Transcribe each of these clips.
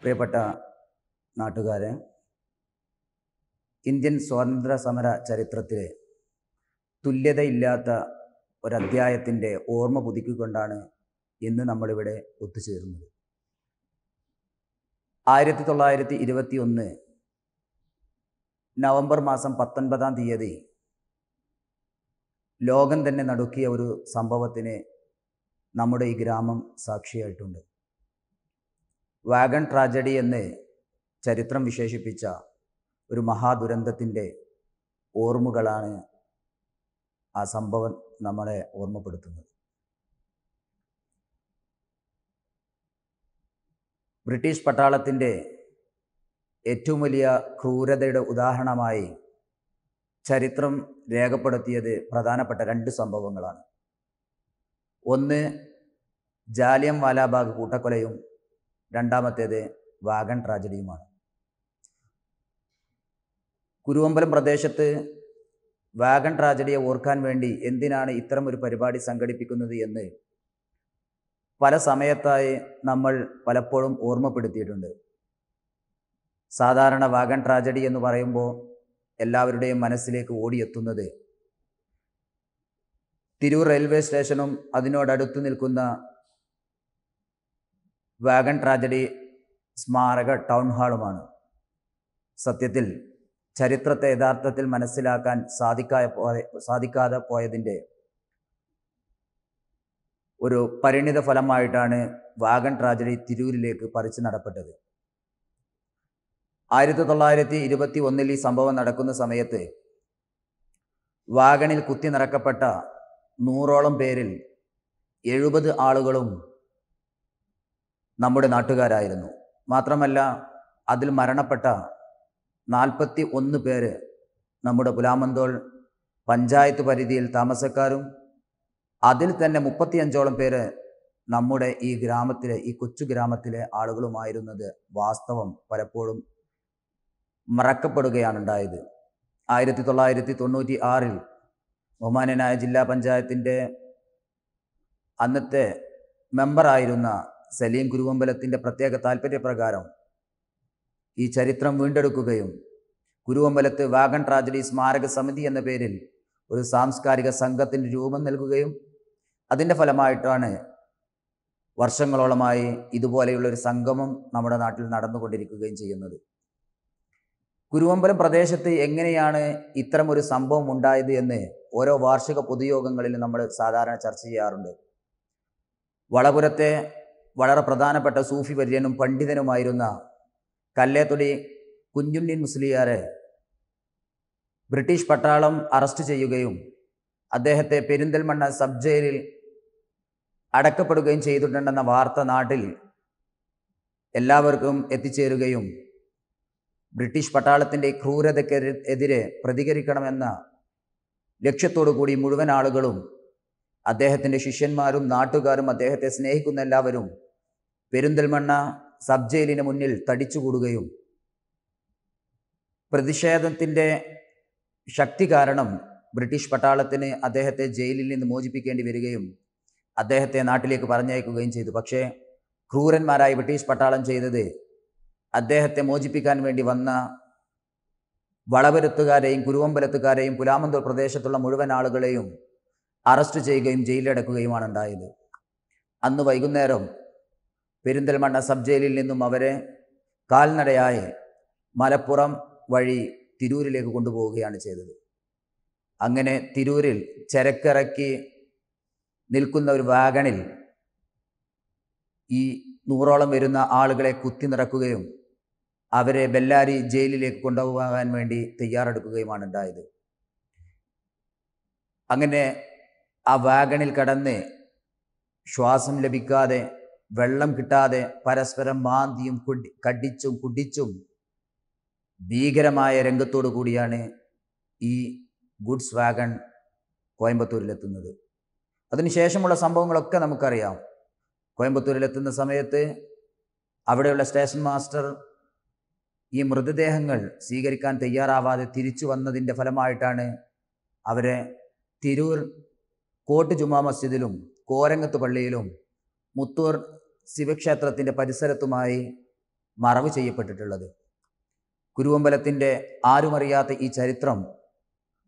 പ്രിയപ്പെട്ട നാട്ടുകാരെ ഇന്ത്യൻ സ്വാതന്ത്ര്യ സമര ചരിത്രത്തിലെ തുല്യതയില്ലാത്ത ഒരധ്യായത്തിൻ്റെ ഓർമ്മ പുതുക്കിക്കൊണ്ടാണ് ഇന്ന് നമ്മളിവിടെ ഒത്തുചേരുന്നത് ആയിരത്തി തൊള്ളായിരത്തി ഇരുപത്തി ഒന്ന് നവംബർ മാസം പത്തൊൻപതാം തീയതി ലോകം തന്നെ നടുക്കിയ ഒരു സംഭവത്തിന് നമ്മുടെ ഈ ഗ്രാമം സാക്ഷിയായിട്ടുണ്ട് വാഗൺ ട്രാജഡി എന്ന് ചരിത്രം വിശേഷിപ്പിച്ച ഒരു മഹാദുരന്തത്തിൻ്റെ ഓർമ്മകളാണ് ആ സംഭവം നമ്മളെ ഓർമ്മപ്പെടുത്തുന്നത് ബ്രിട്ടീഷ് പട്ടാളത്തിൻ്റെ ഏറ്റവും വലിയ ക്രൂരതയുടെ ഉദാഹരണമായി ചരിത്രം രേഖപ്പെടുത്തിയത് പ്രധാനപ്പെട്ട രണ്ട് സംഭവങ്ങളാണ് ഒന്ന് ജാലിയം വാലാബാഗ് കൂട്ടക്കൊലയും രണ്ടാമത്തേത് വാഗൺ ട്രാജഡിയുമാണ് കുരുവമ്പലം പ്രദേശത്ത് വാഗൺ ട്രാജഡിയെ ഓർക്കാൻ വേണ്ടി എന്തിനാണ് ഇത്തരം ഒരു പരിപാടി സംഘടിപ്പിക്കുന്നത് എന്ന് പല സമയത്തായി നമ്മൾ പലപ്പോഴും ഓർമ്മപ്പെടുത്തിയിട്ടുണ്ട് സാധാരണ വാഗൺ ട്രാജഡി എന്ന് പറയുമ്പോൾ എല്ലാവരുടെയും മനസ്സിലേക്ക് ഓടിയെത്തുന്നത് തിരൂർ റെയിൽവേ സ്റ്റേഷനും അതിനോടടുത്ത് നിൽക്കുന്ന വാഗൺ ട്രാജഡി സ്മാരക ടൗൺ ഹാളുമാണ് സത്യത്തിൽ ചരിത്രത്തെ യഥാർത്ഥത്തിൽ മനസ്സിലാക്കാൻ സാധിക്കാതെ സാധിക്കാതെ പോയതിൻ്റെ ഒരു പരിണിത ഫലമായിട്ടാണ് വാഗൺ ട്രാജഡി തിരൂരിലേക്ക് പറിച്ചു നടപ്പെട്ടത് ആയിരത്തി തൊള്ളായിരത്തി ഇരുപത്തി ഒന്നിൽ ഈ സംഭവം നടക്കുന്ന സമയത്ത് വാഗണിൽ കുത്തി നിറക്കപ്പെട്ട നൂറോളം പേരിൽ എഴുപത് ആളുകളും നമ്മുടെ നാട്ടുകാരായിരുന്നു മാത്രമല്ല അതിൽ മരണപ്പെട്ട നാൽപ്പത്തി ഒന്ന് പേര് നമ്മുടെ പുലാമന്തോൾ പഞ്ചായത്ത് പരിധിയിൽ താമസക്കാരും അതിൽ തന്നെ മുപ്പത്തിയഞ്ചോളം പേര് നമ്മുടെ ഈ ഗ്രാമത്തിലെ ഈ കൊച്ചു ഗ്രാമത്തിലെ ആളുകളുമായിരുന്നത് വാസ്തവം പലപ്പോഴും മറക്കപ്പെടുകയാണ് ഉണ്ടായത് ആയിരത്തി തൊള്ളായിരത്തി തൊണ്ണൂറ്റി ആറിൽ ബഹുമാനനായ ജില്ലാ പഞ്ചായത്തിൻ്റെ അന്നത്തെ മെമ്പറായിരുന്ന സലീം ഗുരുവമ്പലത്തിൻ്റെ പ്രത്യേക താൽപ്പര്യപ്രകാരം ഈ ചരിത്രം വീണ്ടെടുക്കുകയും ഗുരുവമ്പലത്ത് വാഗൺ ട്രാജഡി സ്മാരക സമിതി എന്ന പേരിൽ ഒരു സാംസ്കാരിക സംഘത്തിന് രൂപം നൽകുകയും അതിൻ്റെ ഫലമായിട്ടാണ് വർഷങ്ങളോളമായി ഇതുപോലെയുള്ള ഒരു സംഗമം നമ്മുടെ നാട്ടിൽ നടന്നുകൊണ്ടിരിക്കുകയും ചെയ്യുന്നത് കുരുവമ്പലം പ്രദേശത്ത് എങ്ങനെയാണ് ഇത്തരം ഒരു സംഭവം ഉണ്ടായത് എന്ന് ഓരോ വാർഷിക പൊതുയോഗങ്ങളിൽ നമ്മൾ സാധാരണ ചർച്ച ചെയ്യാറുണ്ട് വളപുരത്തെ വളരെ പ്രധാനപ്പെട്ട സൂഫി പര്യനും പണ്ഡിതനുമായിരുന്ന കല്ലേത്തൊടി കുഞ്ഞുണ്ണീൻ മുസ്ലിയാരെ ബ്രിട്ടീഷ് പട്ടാളം അറസ്റ്റ് ചെയ്യുകയും അദ്ദേഹത്തെ പെരിന്തൽമണ്ണ സബ് ജയിലിൽ അടക്കപ്പെടുകയും ചെയ്തിട്ടുണ്ടെന്ന വാർത്ത നാട്ടിൽ എല്ലാവർക്കും എത്തിച്ചേരുകയും ബ്രിട്ടീഷ് പട്ടാളത്തിൻ്റെ ക്രൂരതയ്ക്കെതിരെ പ്രതികരിക്കണമെന്ന ലക്ഷ്യത്തോടു കൂടി മുഴുവൻ ആളുകളും അദ്ദേഹത്തിൻ്റെ ശിഷ്യന്മാരും നാട്ടുകാരും അദ്ദേഹത്തെ സ്നേഹിക്കുന്ന എല്ലാവരും പെരിന്തൽമണ്ണ സബ് ജയിലിന് മുന്നിൽ തടിച്ചുകൂടുകയും പ്രതിഷേധത്തിൻ്റെ ശക്തി കാരണം ബ്രിട്ടീഷ് പട്ടാളത്തിന് അദ്ദേഹത്തെ ജയിലിൽ നിന്ന് മോചിപ്പിക്കേണ്ടി വരികയും അദ്ദേഹത്തെ നാട്ടിലേക്ക് പറഞ്ഞയക്കുകയും ചെയ്തു പക്ഷേ ക്രൂരന്മാരായി ബ്രിട്ടീഷ് പട്ടാളം ചെയ്തത് അദ്ദേഹത്തെ മോചിപ്പിക്കാൻ വേണ്ടി വന്ന വളവരത്തുകാരെയും കുരുവമ്പലത്തുകാരെയും പുലാമന്തൂർ പ്രദേശത്തുള്ള മുഴുവൻ ആളുകളെയും അറസ്റ്റ് ചെയ്യുകയും ജയിലിലടക്കുകയുമാണ് ഉണ്ടായത് അന്ന് വൈകുന്നേരം പെരിന്തൽമണ്ണ സബ് ജയിലിൽ നിന്നും അവരെ കാൽനടയായി മലപ്പുറം വഴി തിരൂരിലേക്ക് കൊണ്ടുപോവുകയാണ് ചെയ്തത് അങ്ങനെ തിരൂരിൽ ചരക്കിറക്കി നിൽക്കുന്ന ഒരു വാഗണിൽ ഈ നൂറോളം വരുന്ന ആളുകളെ കുത്തി നിറക്കുകയും അവരെ ബെല്ലാരി ജയിലിലേക്ക് കൊണ്ടുപോകാൻ വേണ്ടി തയ്യാറെടുക്കുകയുമാണ് ഉണ്ടായത് അങ്ങനെ ആ വാഗണിൽ കടന്ന് ശ്വാസം ലഭിക്കാതെ വെള്ളം കിട്ടാതെ പരസ്പരം മാന്തിയും കുടി കടിച്ചും കുടിച്ചും ഭീകരമായ രംഗത്തോടു കൂടിയാണ് ഈ ഗുഡ്സ് വാഗൺ കോയമ്പത്തൂരിലെത്തുന്നത് അതിനുശേഷമുള്ള സംഭവങ്ങളൊക്കെ നമുക്കറിയാം കോയമ്പത്തൂരിലെത്തുന്ന സമയത്ത് അവിടെയുള്ള സ്റ്റേഷൻ മാസ്റ്റർ ഈ മൃതദേഹങ്ങൾ സ്വീകരിക്കാൻ തയ്യാറാവാതെ തിരിച്ചു വന്നതിൻ്റെ ഫലമായിട്ടാണ് അവരെ തിരൂർ കോട്ട് ജുമാ മസ്ജിദിലും കോരങ്ങത്ത് പള്ളിയിലും മുത്തൂർ ശിവക്ഷേത്രത്തിൻ്റെ പരിസരത്തുമായി മറവ് ചെയ്യപ്പെട്ടിട്ടുള്ളത് കുരുവമ്പലത്തിൻ്റെ ആരുമറിയാത്ത ഈ ചരിത്രം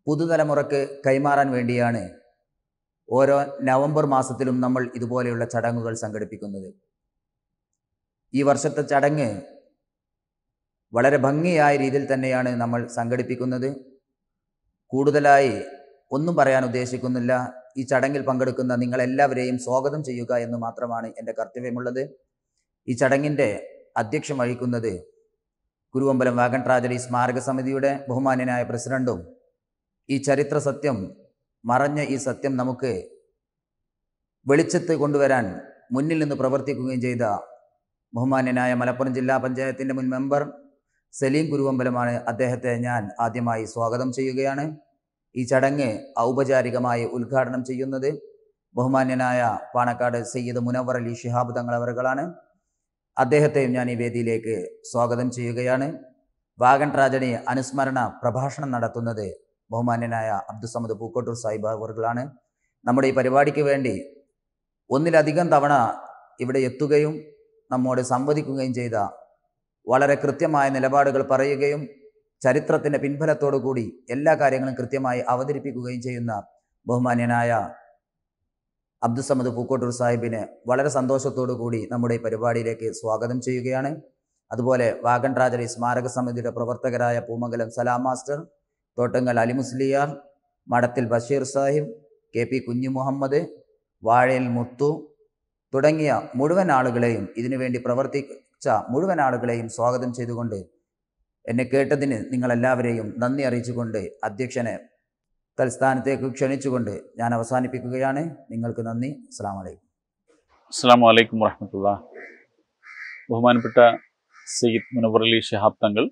പുതുതലമുറക്ക് കൈമാറാൻ വേണ്ടിയാണ് ഓരോ നവംബർ മാസത്തിലും നമ്മൾ ഇതുപോലെയുള്ള ചടങ്ങുകൾ സംഘടിപ്പിക്കുന്നത് ഈ വർഷത്തെ ചടങ്ങ് വളരെ ഭംഗിയായ രീതിയിൽ തന്നെയാണ് നമ്മൾ സംഘടിപ്പിക്കുന്നത് കൂടുതലായി ഒന്നും പറയാൻ ഉദ്ദേശിക്കുന്നില്ല ഈ ചടങ്ങിൽ പങ്കെടുക്കുന്ന നിങ്ങളെല്ലാവരെയും സ്വാഗതം ചെയ്യുക എന്ന് മാത്രമാണ് എൻ്റെ കർത്തവ്യമുള്ളത് ഈ ചടങ്ങിൻ്റെ അധ്യക്ഷം വഹിക്കുന്നത് ഗുരുവമ്പലം വാഗൻ ട്രാജഡി സ്മാരക സമിതിയുടെ ബഹുമാന്യനായ പ്രസിഡന്റും ഈ ചരിത്ര സത്യം മറഞ്ഞ ഈ സത്യം നമുക്ക് വെളിച്ചത്ത് കൊണ്ടുവരാൻ മുന്നിൽ നിന്ന് പ്രവർത്തിക്കുകയും ചെയ്ത ബഹുമാന്യനായ മലപ്പുറം ജില്ലാ പഞ്ചായത്തിൻ്റെ മുൻ മെമ്പർ സലീം ഗുരുവമ്പലമാണ് അദ്ദേഹത്തെ ഞാൻ ആദ്യമായി സ്വാഗതം ചെയ്യുകയാണ് ഈ ചടങ്ങ് ഔപചാരികമായി ഉദ്ഘാടനം ചെയ്യുന്നത് ബഹുമാന്യനായ പാണക്കാട് സയ്യിദ് മുനവർ അലി ഷിഹാബ് തങ്ങളവറുകളാണ് അദ്ദേഹത്തെയും ഞാൻ ഈ വേദിയിലേക്ക് സ്വാഗതം ചെയ്യുകയാണ് വാഗൻ രാജനെ അനുസ്മരണ പ്രഭാഷണം നടത്തുന്നത് ബഹുമാന്യനായ അബ്ദുസമദ് പൂക്കോട്ടൂർ സാഹിബ് അവറുകളാണ് നമ്മുടെ ഈ പരിപാടിക്ക് വേണ്ടി ഒന്നിലധികം തവണ ഇവിടെ എത്തുകയും നമ്മോട് സംവദിക്കുകയും ചെയ്ത വളരെ കൃത്യമായ നിലപാടുകൾ പറയുകയും ചരിത്രത്തിൻ്റെ കൂടി എല്ലാ കാര്യങ്ങളും കൃത്യമായി അവതരിപ്പിക്കുകയും ചെയ്യുന്ന ബഹുമാന്യനായ അബ്ദുസമദ് പൂക്കോട്ടൂർ സാഹിബിനെ വളരെ സന്തോഷത്തോടു കൂടി നമ്മുടെ ഈ പരിപാടിയിലേക്ക് സ്വാഗതം ചെയ്യുകയാണ് അതുപോലെ വാഗൺ സ്മാരക സമിതിയുടെ പ്രവർത്തകരായ Poomangalam Salam master Thottangal Ali Musliyar Madathil Basheer Sahib K P കുഞ്ഞു മുഹമ്മദ് വാഴയിൽ മുത്തു തുടങ്ങിയ മുഴുവൻ ആളുകളെയും ഇതിനുവേണ്ടി പ്രവർത്തിച്ച മുഴുവൻ ആളുകളെയും സ്വാഗതം ചെയ്തുകൊണ്ട് എന്നെ കേട്ടതിന് നിങ്ങളെല്ലാവരെയും നന്ദി അറിയിച്ചുകൊണ്ട് അധ്യക്ഷനെ തൽസ്ഥാനത്തേക്ക് ക്ഷണിച്ചുകൊണ്ട് ഞാൻ അവസാനിപ്പിക്കുകയാണ് നിങ്ങൾക്ക് നന്ദി അസ്സാം വലൈക്കും അസ്സാം വലൈക്കും വാഹമത്തുള്ള ബഹുമാനപ്പെട്ട സയ്യിദ് മുനവർ അലി ഷഹാബ് തങ്ങൾ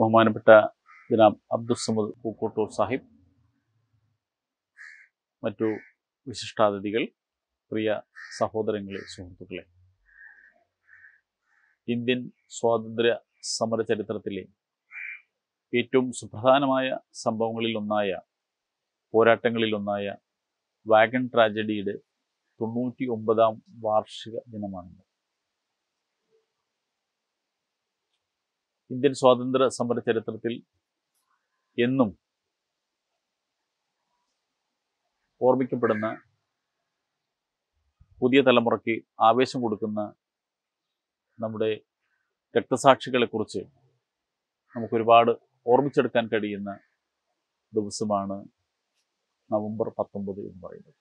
ബഹുമാനപ്പെട്ട ജനാബ് അബ്ദുസമദ് പൂക്കോട്ടൂർ സാഹിബ് മറ്റു വിശിഷ്ടാതിഥികൾ പ്രിയ സഹോദരങ്ങളെ സുഹൃത്തുക്കളെ ഇന്ത്യൻ സ്വാതന്ത്ര്യ സമരചരിത്രത്തിലെ ഏറ്റവും സുപ്രധാനമായ സംഭവങ്ങളിലൊന്നായ പോരാട്ടങ്ങളിലൊന്നായ വാഗൺ ട്രാജഡിയുടെ തൊണ്ണൂറ്റി ഒമ്പതാം വാർഷിക ദിനമാണിത് ഇന്ത്യൻ സ്വാതന്ത്ര്യ സമര ചരിത്രത്തിൽ എന്നും ഓർമ്മിക്കപ്പെടുന്ന പുതിയ തലമുറയ്ക്ക് ആവേശം കൊടുക്കുന്ന നമ്മുടെ രക്തസാക്ഷികളെക്കുറിച്ച് നമുക്കൊരുപാട് ഓർമ്മിച്ചെടുക്കാൻ കഴിയുന്ന ദിവസമാണ് നവംബർ പത്തൊമ്പത് എന്ന് പറയുന്നത്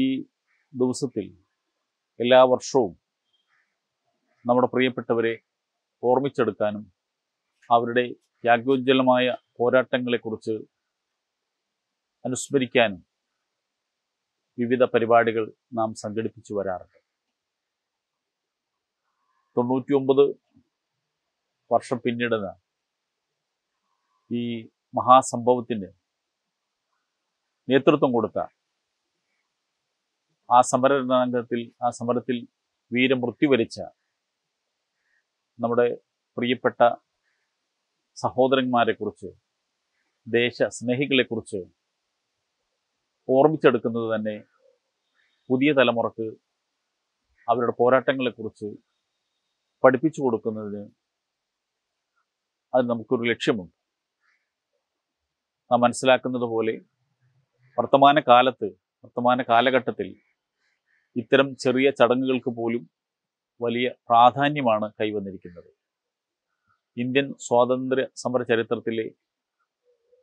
ഈ ദിവസത്തിൽ എല്ലാ വർഷവും നമ്മുടെ പ്രിയപ്പെട്ടവരെ ഓർമ്മിച്ചെടുക്കാനും അവരുടെ ത്യാഗോജ്വലമായ പോരാട്ടങ്ങളെക്കുറിച്ച് അനുസ്മരിക്കാനും വിവിധ പരിപാടികൾ നാം സംഘടിപ്പിച്ചു വരാറുണ്ട് തൊണ്ണൂറ്റി ഒമ്പത് വർഷം പിന്നിടുന്ന ഈ മഹാസംഭവത്തിന് നേതൃത്വം കൊടുത്ത ആ സമരരംഗത്തിൽ ആ സമരത്തിൽ വീരമൃത്യു വരിച്ച നമ്മുടെ പ്രിയപ്പെട്ട സഹോദരന്മാരെക്കുറിച്ച് ദേശസ്നേഹികളെക്കുറിച്ച് ഓർമ്മിച്ചെടുക്കുന്നത് തന്നെ പുതിയ തലമുറക്ക് അവരുടെ പോരാട്ടങ്ങളെക്കുറിച്ച് പഠിപ്പിച്ചു കൊടുക്കുന്നതിന് അത് നമുക്കൊരു ലക്ഷ്യമുണ്ട് നാം മനസ്സിലാക്കുന്നത് പോലെ വർത്തമാന കാലത്ത് വർത്തമാന കാലഘട്ടത്തിൽ ഇത്തരം ചെറിയ ചടങ്ങുകൾക്ക് പോലും വലിയ പ്രാധാന്യമാണ് കൈവന്നിരിക്കുന്നത് ഇന്ത്യൻ സ്വാതന്ത്ര്യ സമര ചരിത്രത്തിലെ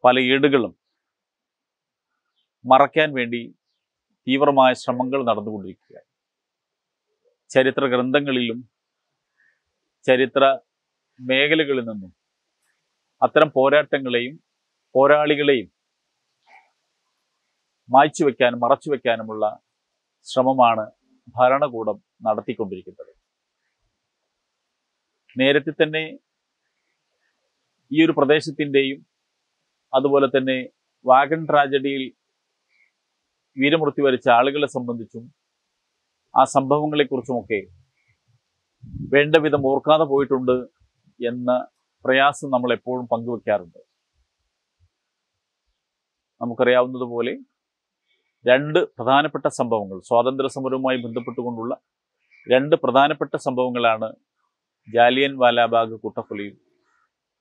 പല ഈടുകളും മറയ്ക്കാൻ വേണ്ടി തീവ്രമായ ശ്രമങ്ങൾ നടന്നുകൊണ്ടിരിക്കുകയാണ് ചരിത്ര ഗ്രന്ഥങ്ങളിലും ചരിത്ര മേഖലകളിൽ നിന്നും അത്തരം പോരാട്ടങ്ങളെയും പോരാളികളെയും മായ്ച്ചു വയ്ക്കാനും മറച്ചു വെക്കാനുമുള്ള ശ്രമമാണ് ഭരണകൂടം നടത്തിക്കൊണ്ടിരിക്കുന്നത് നേരത്തെ തന്നെ ഈ ഒരു പ്രദേശത്തിൻ്റെയും അതുപോലെ തന്നെ വാഗൺ ട്രാജഡിയിൽ വീരമൃത്യു വരിച്ച ആളുകളെ സംബന്ധിച്ചും ആ സംഭവങ്ങളെക്കുറിച്ചുമൊക്കെ വേണ്ട വിധം ഓർക്കാതെ പോയിട്ടുണ്ട് എന്ന പ്രയാസം നമ്മൾ എപ്പോഴും പങ്കുവെക്കാറുണ്ട് നമുക്കറിയാവുന്നതുപോലെ രണ്ട് പ്രധാനപ്പെട്ട സംഭവങ്ങൾ സ്വാതന്ത്ര്യ സമരവുമായി ബന്ധപ്പെട്ടുകൊണ്ടുള്ള രണ്ട് പ്രധാനപ്പെട്ട സംഭവങ്ങളാണ് ജാലിയൻ വാലാബാഗ് കൂട്ടക്കൊലയും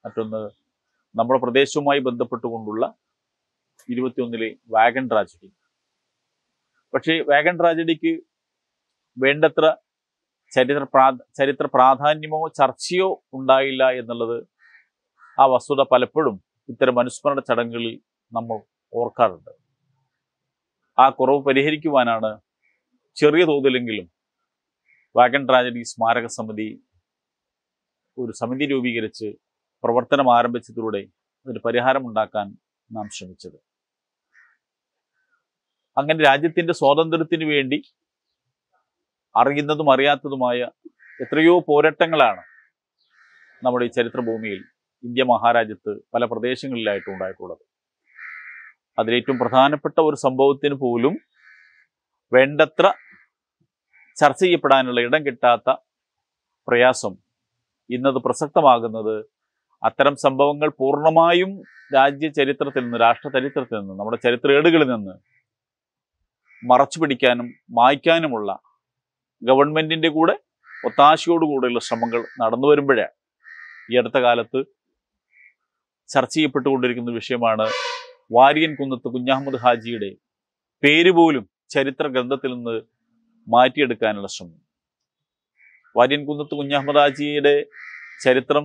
മറ്റൊന്ന് നമ്മുടെ പ്രദേശവുമായി ബന്ധപ്പെട്ടുകൊണ്ടുള്ള ഇരുപത്തിയൊന്നിലെ വാഗൺ ട്രാജഡി പക്ഷേ വാഗൺ ട്രാജഡിക്ക് വേണ്ടത്ര ചരിത്ര ചരിത്ര പ്രാധാന്യമോ ചർച്ചയോ ഉണ്ടായില്ല എന്നുള്ളത് ആ വസ്തുത പലപ്പോഴും ഇത്തരം അനുസ്മരണ ചടങ്ങുകളിൽ നമ്മൾ ഓർക്കാറുണ്ട് ആ കുറവ് പരിഹരിക്കുവാനാണ് ചെറിയ തോതിലെങ്കിലും വാഗൻ ട്രാജഡി സ്മാരക സമിതി ഒരു സമിതി രൂപീകരിച്ച് പ്രവർത്തനം ആരംഭിച്ചതിലൂടെ അതിന് പരിഹാരമുണ്ടാക്കാൻ നാം ശ്രമിച്ചത് അങ്ങനെ രാജ്യത്തിൻ്റെ സ്വാതന്ത്ര്യത്തിന് വേണ്ടി അറിയുന്നതും അറിയാത്തതുമായ എത്രയോ പോരാട്ടങ്ങളാണ് നമ്മുടെ ഈ ചരിത്രഭൂമിയിൽ ഇന്ത്യ മഹാരാജ്യത്ത് പല പ്രദേശങ്ങളിലായിട്ടും ഉണ്ടായിട്ടുള്ളത് അതിലേറ്റവും പ്രധാനപ്പെട്ട ഒരു സംഭവത്തിന് പോലും വേണ്ടത്ര ചർച്ച ചെയ്യപ്പെടാനുള്ള ഇടം കിട്ടാത്ത പ്രയാസം ഇന്നത് പ്രസക്തമാകുന്നത് അത്തരം സംഭവങ്ങൾ പൂർണ്ണമായും രാജ്യ ചരിത്രത്തിൽ നിന്ന് രാഷ്ട്ര ചരിത്രത്തിൽ നിന്ന് നമ്മുടെ ചരിത്രേടുകളിൽ നിന്ന് മറച്ചു പിടിക്കാനും മായ്ക്കാനുമുള്ള ഗവൺമെൻറ്റിൻ്റെ കൂടെ കൂടെയുള്ള ശ്രമങ്ങൾ നടന്നു വരുമ്പോഴാണ് ഈ അടുത്ത കാലത്ത് ചർച്ച ചെയ്യപ്പെട്ടുകൊണ്ടിരിക്കുന്ന വിഷയമാണ് വാര്യൻ കുന്നത്ത് കുഞ്ഞഹമ്മദ് ഹാജിയുടെ പേര് പോലും ചരിത്ര ഗ്രന്ഥത്തിൽ നിന്ന് മാറ്റിയെടുക്കാനുള്ള ശ്രമം വാര്യൻ കുന്നത്ത് കുഞ്ഞഹമ്മദ് ഹാജിയുടെ ചരിത്രം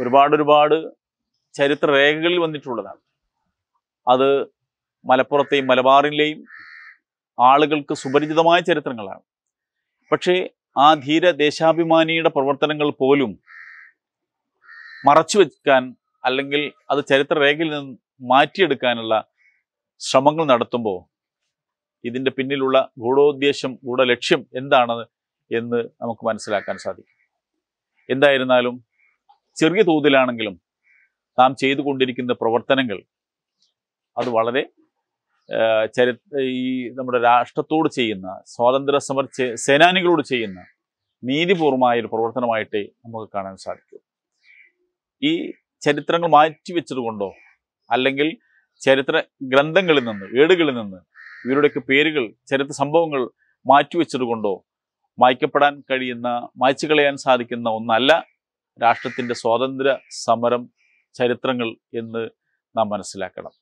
ഒരുപാട് ഒരുപാട് ചരിത്ര രേഖകളിൽ വന്നിട്ടുള്ളതാണ് അത് മലപ്പുറത്തെയും മലബാറിലെയും ആളുകൾക്ക് സുപരിചിതമായ ചരിത്രങ്ങളാണ് പക്ഷേ ആ ധീര ദേശാഭിമാനിയുടെ പ്രവർത്തനങ്ങൾ പോലും മറച്ചു വെക്കാൻ അല്ലെങ്കിൽ അത് ചരിത്രരേഖയിൽ നിന്ന് മാറ്റിയെടുക്കാനുള്ള ശ്രമങ്ങൾ നടത്തുമ്പോൾ ഇതിൻ്റെ പിന്നിലുള്ള ഗൂഢോദ്ദേശം ഗൂഢലക്ഷ്യം എന്താണ് എന്ന് നമുക്ക് മനസ്സിലാക്കാൻ സാധിക്കും എന്തായിരുന്നാലും ചെറിയ തോതിലാണെങ്കിലും നാം ചെയ്തുകൊണ്ടിരിക്കുന്ന പ്രവർത്തനങ്ങൾ അത് വളരെ ചരി ഈ നമ്മുടെ രാഷ്ട്രത്തോട് ചെയ്യുന്ന സ്വാതന്ത്ര്യ സമര സേനാനികളോട് ചെയ്യുന്ന നീതിപൂർവമായ ഒരു പ്രവർത്തനമായിട്ട് നമുക്ക് കാണാൻ സാധിക്കും ഈ ചരിത്രങ്ങൾ മാറ്റിവെച്ചതുകൊണ്ടോ അല്ലെങ്കിൽ ചരിത്ര ഗ്രന്ഥങ്ങളിൽ നിന്ന് ഏടുകളിൽ നിന്ന് ഇവരുടെയൊക്കെ പേരുകൾ ചരിത്ര സംഭവങ്ങൾ മാറ്റിവെച്ചതുകൊണ്ടോ മായ്ക്കപ്പെടാൻ കഴിയുന്ന മായ്ച്ചു കളയാൻ സാധിക്കുന്ന ഒന്നല്ല രാഷ്ട്രത്തിൻ്റെ സ്വാതന്ത്ര്യ സമരം ചരിത്രങ്ങൾ എന്ന് നാം മനസ്സിലാക്കണം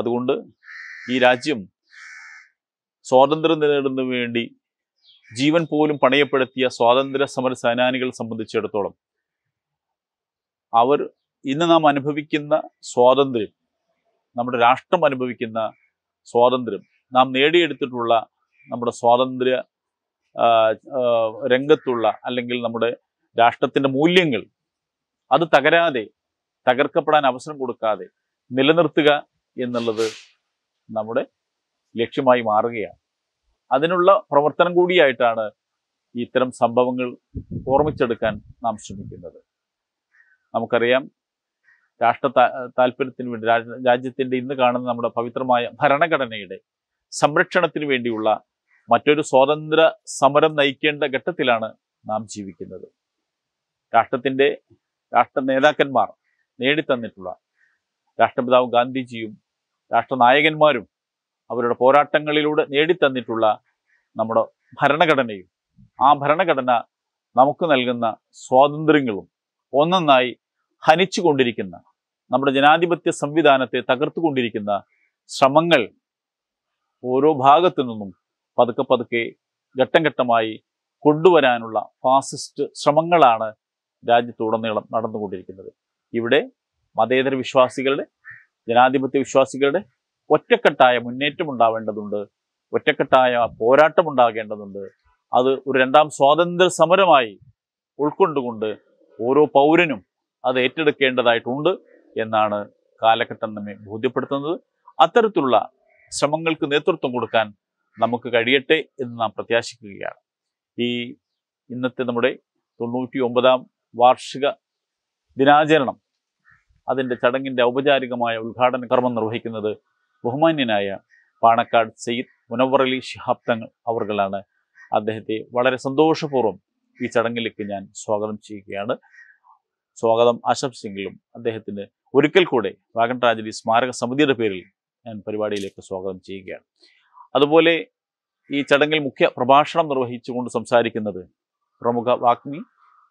അതുകൊണ്ട് ഈ രാജ്യം സ്വാതന്ത്ര്യം നേടുന്നതിന് വേണ്ടി ജീവൻ പോലും പണയപ്പെടുത്തിയ സ്വാതന്ത്ര്യ സമര സേനാനികളെ സംബന്ധിച്ചിടത്തോളം അവർ ഇന്ന് നാം അനുഭവിക്കുന്ന സ്വാതന്ത്ര്യം നമ്മുടെ രാഷ്ട്രം അനുഭവിക്കുന്ന സ്വാതന്ത്ര്യം നാം നേടിയെടുത്തിട്ടുള്ള നമ്മുടെ സ്വാതന്ത്ര്യ രംഗത്തുള്ള അല്ലെങ്കിൽ നമ്മുടെ രാഷ്ട്രത്തിൻ്റെ മൂല്യങ്ങൾ അത് തകരാതെ തകർക്കപ്പെടാൻ അവസരം കൊടുക്കാതെ നിലനിർത്തുക എന്നുള്ളത് നമ്മുടെ ലക്ഷ്യമായി മാറുകയാണ് അതിനുള്ള പ്രവർത്തനം കൂടിയായിട്ടാണ് ഇത്തരം സംഭവങ്ങൾ ഓർമ്മിച്ചെടുക്കാൻ നാം ശ്രമിക്കുന്നത് നമുക്കറിയാം രാഷ്ട്ര താല്പര്യത്തിന് വേണ്ടി രാജ്യത്തിൻ്റെ ഇന്ന് കാണുന്ന നമ്മുടെ പവിത്രമായ ഭരണഘടനയുടെ സംരക്ഷണത്തിന് വേണ്ടിയുള്ള മറ്റൊരു സ്വാതന്ത്ര്യ സമരം നയിക്കേണ്ട ഘട്ടത്തിലാണ് നാം ജീവിക്കുന്നത് രാഷ്ട്രത്തിൻ്റെ രാഷ്ട്ര നേതാക്കന്മാർ നേടിത്തന്നിട്ടുള്ള രാഷ്ട്രപിതാവ് ഗാന്ധിജിയും രാഷ്ട്രനായകന്മാരും അവരുടെ പോരാട്ടങ്ങളിലൂടെ നേടിത്തന്നിട്ടുള്ള നമ്മുടെ ഭരണഘടനയും ആ ഭരണഘടന നമുക്ക് നൽകുന്ന സ്വാതന്ത്ര്യങ്ങളും ഒന്നൊന്നായി ഹനിച്ചുകൊണ്ടിരിക്കുന്ന നമ്മുടെ ജനാധിപത്യ സംവിധാനത്തെ തകർത്തുകൊണ്ടിരിക്കുന്ന ശ്രമങ്ങൾ ഓരോ ഭാഗത്തു നിന്നും പതുക്കെ പതുക്കെ ഘട്ടം ഘട്ടമായി കൊണ്ടുവരാനുള്ള ഫാസിസ്റ്റ് ശ്രമങ്ങളാണ് രാജ്യത്തുടനീളം നടന്നുകൊണ്ടിരിക്കുന്നത് ഇവിടെ മതേതര വിശ്വാസികളുടെ ജനാധിപത്യ വിശ്വാസികളുടെ ഒറ്റക്കെട്ടായ മുന്നേറ്റം ഉണ്ടാവേണ്ടതുണ്ട് ഒറ്റക്കെട്ടായ പോരാട്ടം ഉണ്ടാകേണ്ടതുണ്ട് അത് ഒരു രണ്ടാം സ്വാതന്ത്ര്യ സമരമായി ഉൾക്കൊണ്ടുകൊണ്ട് ഓരോ പൗരനും അത് ഏറ്റെടുക്കേണ്ടതായിട്ടുണ്ട് എന്നാണ് കാലഘട്ടം നമ്മെ ബോധ്യപ്പെടുത്തുന്നത് അത്തരത്തിലുള്ള ശ്രമങ്ങൾക്ക് നേതൃത്വം കൊടുക്കാൻ നമുക്ക് കഴിയട്ടെ എന്ന് നാം പ്രത്യാശിക്കുകയാണ് ഈ ഇന്നത്തെ നമ്മുടെ തൊണ്ണൂറ്റി ഒമ്പതാം വാർഷിക ദിനാചരണം അതിൻ്റെ ചടങ്ങിൻ്റെ ഔപചാരികമായ ഉദ്ഘാടന കർമ്മം നിർവഹിക്കുന്നത് ബഹുമാന്യനായ പാണക്കാട് സയ്യിദ് മുനവർ അലി ഷിഹാബ് തങ്ങൾ അവർകളാണ് അദ്ദേഹത്തെ വളരെ സന്തോഷപൂർവ്വം ഈ ചടങ്ങിലേക്ക് ഞാൻ സ്വാഗതം ചെയ്യുകയാണ് സ്വാഗതം ആശംസിച്ചെങ്കിലും അദ്ദേഹത്തിന് ഒരിക്കൽ കൂടെ വാഗൻ ട്രാജഡി സ്മാരക സമിതിയുടെ പേരിൽ ഞാൻ പരിപാടിയിലേക്ക് സ്വാഗതം ചെയ്യുകയാണ് അതുപോലെ ഈ ചടങ്ങിൽ മുഖ്യ പ്രഭാഷണം നിർവഹിച്ചുകൊണ്ട് സംസാരിക്കുന്നത് പ്രമുഖ വാഗ്മി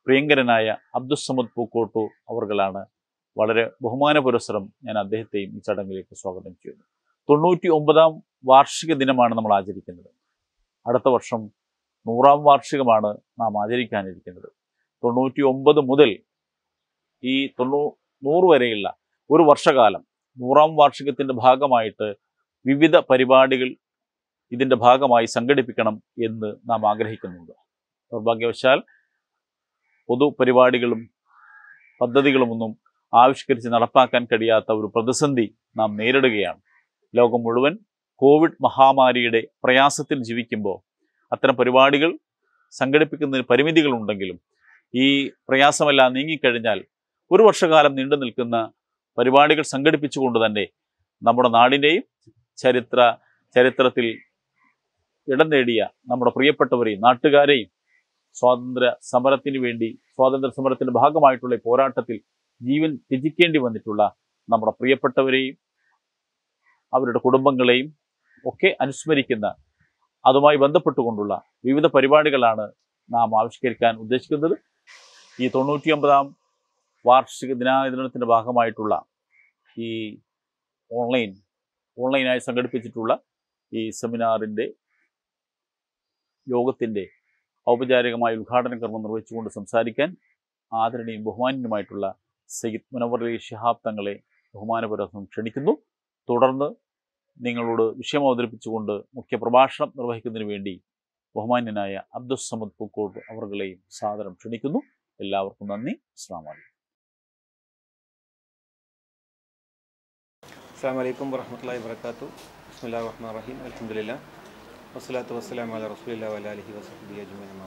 പ്രിയങ്കരനായ അബ്ദുസമദ് പൂക്കോട്ടു അവർകളാണ് വളരെ ബഹുമാന പുരസ്സരം ഞാൻ അദ്ദേഹത്തെയും ഈ ചടങ്ങിലേക്ക് സ്വാഗതം ചെയ്യുന്നു തൊണ്ണൂറ്റി ഒമ്പതാം വാർഷിക ദിനമാണ് നമ്മൾ ആചരിക്കുന്നത് അടുത്ത വർഷം നൂറാം വാർഷികമാണ് നാം ആചരിക്കാനിരിക്കുന്നത് തൊണ്ണൂറ്റി ഒമ്പത് മുതൽ ഈ തൊണ്ണൂ നൂറ് വരെയുള്ള ഒരു വർഷകാലം നൂറാം വാർഷികത്തിൻ്റെ ഭാഗമായിട്ട് വിവിധ പരിപാടികൾ ഇതിൻ്റെ ഭാഗമായി സംഘടിപ്പിക്കണം എന്ന് നാം ആഗ്രഹിക്കുന്നുണ്ട് നിർഭാഗ്യവശാൽ പൊതുപരിപാടികളും പദ്ധതികളുമൊന്നും ആവിഷ്കരിച്ച് നടപ്പാക്കാൻ കഴിയാത്ത ഒരു പ്രതിസന്ധി നാം നേരിടുകയാണ് ലോകം മുഴുവൻ കോവിഡ് മഹാമാരിയുടെ പ്രയാസത്തിൽ ജീവിക്കുമ്പോൾ അത്തരം പരിപാടികൾ സംഘടിപ്പിക്കുന്നതിന് പരിമിതികളുണ്ടെങ്കിലും ഈ പ്രയാസമെല്ലാം നീങ്ങിക്കഴിഞ്ഞാൽ ഒരു വർഷകാലം നീണ്ടു നിൽക്കുന്ന പരിപാടികൾ സംഘടിപ്പിച്ചുകൊണ്ട് തന്നെ നമ്മുടെ നാടിൻ്റെയും ചരിത്ര ചരിത്രത്തിൽ ഇടം നേടിയ നമ്മുടെ പ്രിയപ്പെട്ടവരെയും നാട്ടുകാരെയും സ്വാതന്ത്ര്യ സമരത്തിന് വേണ്ടി സ്വാതന്ത്ര്യ സമരത്തിൻ്റെ ഭാഗമായിട്ടുള്ള പോരാട്ടത്തിൽ ജീവൻ ത്യജിക്കേണ്ടി വന്നിട്ടുള്ള നമ്മുടെ പ്രിയപ്പെട്ടവരെയും അവരുടെ കുടുംബങ്ങളെയും ഒക്കെ അനുസ്മരിക്കുന്ന അതുമായി ബന്ധപ്പെട്ടുകൊണ്ടുള്ള വിവിധ പരിപാടികളാണ് നാം ആവിഷ്കരിക്കാൻ ഉദ്ദേശിക്കുന്നത് ഈ ഒമ്പതാം വാർഷിക ദിനാചരണത്തിൻ്റെ ഭാഗമായിട്ടുള്ള ഈ ഓൺലൈൻ ഓൺലൈനായി സംഘടിപ്പിച്ചിട്ടുള്ള ഈ സെമിനാറിൻ്റെ യോഗത്തിൻ്റെ ഔപചാരികമായ ഉദ്ഘാടന കർമ്മം നിർവഹിച്ചുകൊണ്ട് സംസാരിക്കാൻ ആദരണീയം ബഹുമാനീയമായിട്ടുള്ള സയ്യിദ് മുനവർ അലി ഷിഹാബ് തങ്ങളെ ബഹുമാനപൂർവ്വം ക്ഷണിക്കുന്നു തുടർന്ന് നിങ്ങളോട് വിഷയം അവതരിപ്പിച്ചുകൊണ്ട് മുഖ്യപ്രഭാഷണം നിർവഹിക്കുന്നതിന് വേണ്ടി ബഹുമാന്യനായ അബ്ദുസമദ് പൂക്കോട്ട് അവർകളെയും സാദരം ക്ഷണിക്കുന്നു എല്ലാവർക്കും നന്ദി അസ്സാം അസ്സാം വലൈക്കും വറഹമത്തല്ലാ വാത്തു ബിസ്മില്ലാ റഹ്മാൻ റഹീം അലഹമില്ല വസ്സലാത്തു വസ്സലാം അല റസൂലില്ലാ അലഹി വസഫി അജുമൻ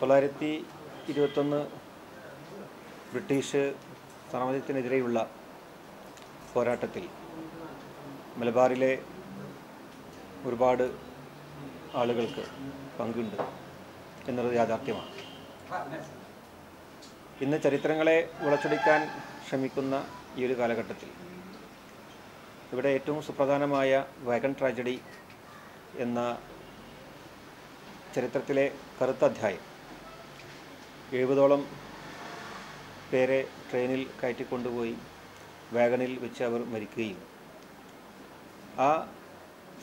തൊള്ളായിരത്തി ഇരുപത്തൊന്ന് ബ്രിട്ടീഷ് സാമ്രാജ്യത്തിനെതിരെയുള്ള പോരാട്ടത്തിൽ മലബാറിലെ ഒരുപാട് ആളുകൾക്ക് പങ്കുണ്ട് എന്നുള്ളത് യാഥാർത്ഥ്യമാണ് ഇന്ന് ചരിത്രങ്ങളെ ഉളച്ചൊടിക്കാൻ ശ്രമിക്കുന്ന ഈ ഒരു കാലഘട്ടത്തിൽ ഇവിടെ ഏറ്റവും സുപ്രധാനമായ വാഗൺ ട്രാജഡി എന്ന ചരിത്രത്തിലെ കറുത്ത അധ്യായം എഴുപതോളം പേരെ ട്രെയിനിൽ കയറ്റിക്കൊണ്ടുപോയി വാഗണിൽ വെച്ച് അവർ മരിക്കുകയും ആ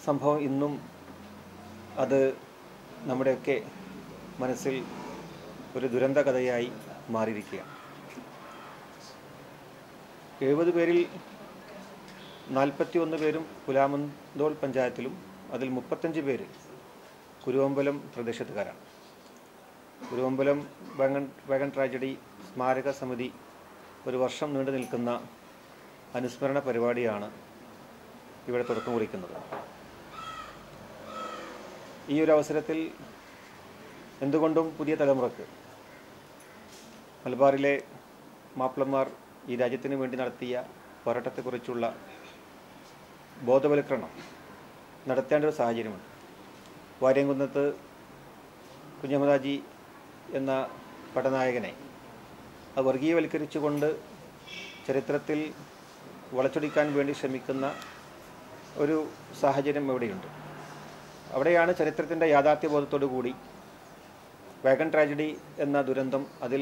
സംഭവം ഇന്നും അത് നമ്മുടെയൊക്കെ മനസ്സിൽ ഒരു ദുരന്ത കഥയായി മാറിയിരിക്കുകയാണ് എഴുപത് പേരിൽ നാൽപ്പത്തി ഒന്ന് പേരും പുലാമന്തോൾ പഞ്ചായത്തിലും അതിൽ മുപ്പത്തഞ്ച് പേര് കുരുവമ്പലം പ്രദേശത്തുകാരാണ് ഗുരുവമ്പലം വേഗൻ വേഗൻ ട്രാജഡി സ്മാരക സമിതി ഒരു വർഷം നീണ്ടു നിൽക്കുന്ന അനുസ്മരണ പരിപാടിയാണ് ഇവിടെ തുടക്കം കുറിക്കുന്നത് ഈ ഒരു അവസരത്തിൽ എന്തുകൊണ്ടും പുതിയ തലമുറക്ക് മലബാറിലെ മാപ്പിളന്മാർ ഈ രാജ്യത്തിന് വേണ്ടി നടത്തിയ പോരാട്ടത്തെക്കുറിച്ചുള്ള ബോധവൽക്കരണം നടത്തേണ്ട ഒരു സാഹചര്യമുണ്ട് വാര്യംകുന്നത്ത് കുഞ്ഞഹമ്മദാജി എന്ന പടനായകനെ അത് വർഗീയവൽക്കരിച്ചുകൊണ്ട് ചരിത്രത്തിൽ വളച്ചൊടിക്കാൻ വേണ്ടി ശ്രമിക്കുന്ന ഒരു സാഹചര്യം എവിടെയുണ്ട് അവിടെയാണ് ചരിത്രത്തിൻ്റെ യാഥാർത്ഥ്യബോധത്തോടു കൂടി വാഗൺ ട്രാജഡി എന്ന ദുരന്തം അതിൽ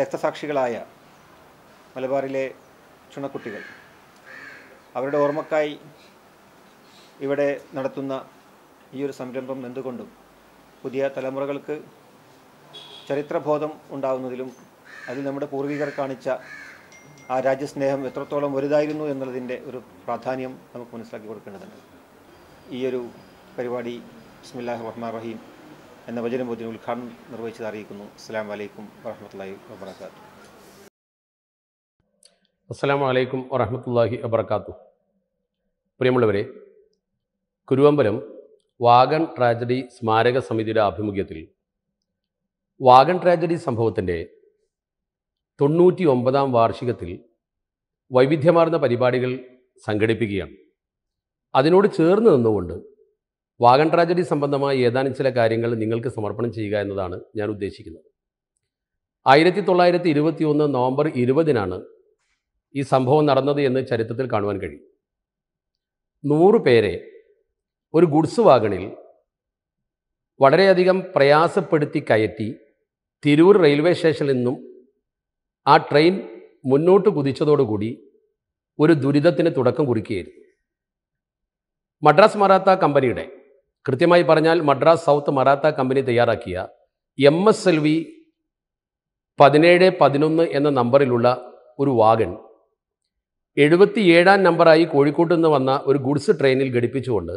രക്തസാക്ഷികളായ മലബാറിലെ ചുണക്കുട്ടികൾ അവരുടെ ഓർമ്മക്കായി ഇവിടെ നടത്തുന്ന ഈ ഒരു സംരംഭം എന്തുകൊണ്ടും പുതിയ തലമുറകൾക്ക് ചരിത്രബോധം ഉണ്ടാകുന്നതിലും അതിൽ നമ്മുടെ പൂർവികർ കാണിച്ച ആ രാജ്യസ്നേഹം എത്രത്തോളം വലുതായിരുന്നു എന്നുള്ളതിൻ്റെ ഒരു പ്രാധാന്യം നമുക്ക് മനസ്സിലാക്കി കൊടുക്കേണ്ടതുണ്ട് ഈ ഒരു പരിപാടി ബിസ്മില്ലാഹ് റഹ്മാൻ റഹീം എന്ന വചനബോധന ഉദ്ഘാടനം നിർവഹിച്ചത് അറിയിക്കുന്നു അസ്സാം വലൈക്കും വറഹമത്തല്ലാഹി വാത്തു അസ്സാം വലൈക്കും വറഹമത്തല്ലാഹി വാത്തു പ്രിയമുള്ളവരെ കുരുവമ്പലം വാഗൺ ട്രാജഡി സ്മാരക സമിതിയുടെ ആഭിമുഖ്യത്തിൽ വാഗൺ ട്രാജഡി സംഭവത്തിൻ്റെ തൊണ്ണൂറ്റി ഒമ്പതാം വാർഷികത്തിൽ വൈവിധ്യമാർന്ന പരിപാടികൾ സംഘടിപ്പിക്കുകയാണ് അതിനോട് ചേർന്ന് നിന്നുകൊണ്ട് വാഗൺ ട്രാജഡി സംബന്ധമായ ഏതാനും ചില കാര്യങ്ങൾ നിങ്ങൾക്ക് സമർപ്പണം ചെയ്യുക എന്നതാണ് ഞാൻ ഉദ്ദേശിക്കുന്നത് ആയിരത്തി തൊള്ളായിരത്തി ഇരുപത്തി ഒന്ന് നവംബർ ഇരുപതിനാണ് ഈ സംഭവം നടന്നത് എന്ന് ചരിത്രത്തിൽ കാണുവാൻ കഴിയും നൂറ് പേരെ ഒരു ഗുഡ്സ് വാഗണിൽ വളരെയധികം പ്രയാസപ്പെടുത്തി കയറ്റി തിരൂർ റെയിൽവേ സ്റ്റേഷനിൽ നിന്നും ആ ട്രെയിൻ മുന്നോട്ട് കുതിച്ചതോടുകൂടി ഒരു ദുരിതത്തിന് തുടക്കം കുറിക്കുകയായിരുന്നു മദ്രാസ് മറാത്ത കമ്പനിയുടെ കൃത്യമായി പറഞ്ഞാൽ മദ്രാസ് സൗത്ത് മറാത്ത കമ്പനി തയ്യാറാക്കിയ എം എസ് എൽ വി പതിനേഴ് പതിനൊന്ന് എന്ന നമ്പറിലുള്ള ഒരു വാഗൺ എഴുപത്തിയേഴാം നമ്പറായി കോഴിക്കോട്ട് നിന്ന് വന്ന ഒരു ഗുഡ്സ് ട്രെയിനിൽ ഘടിപ്പിച്ചുകൊണ്ട്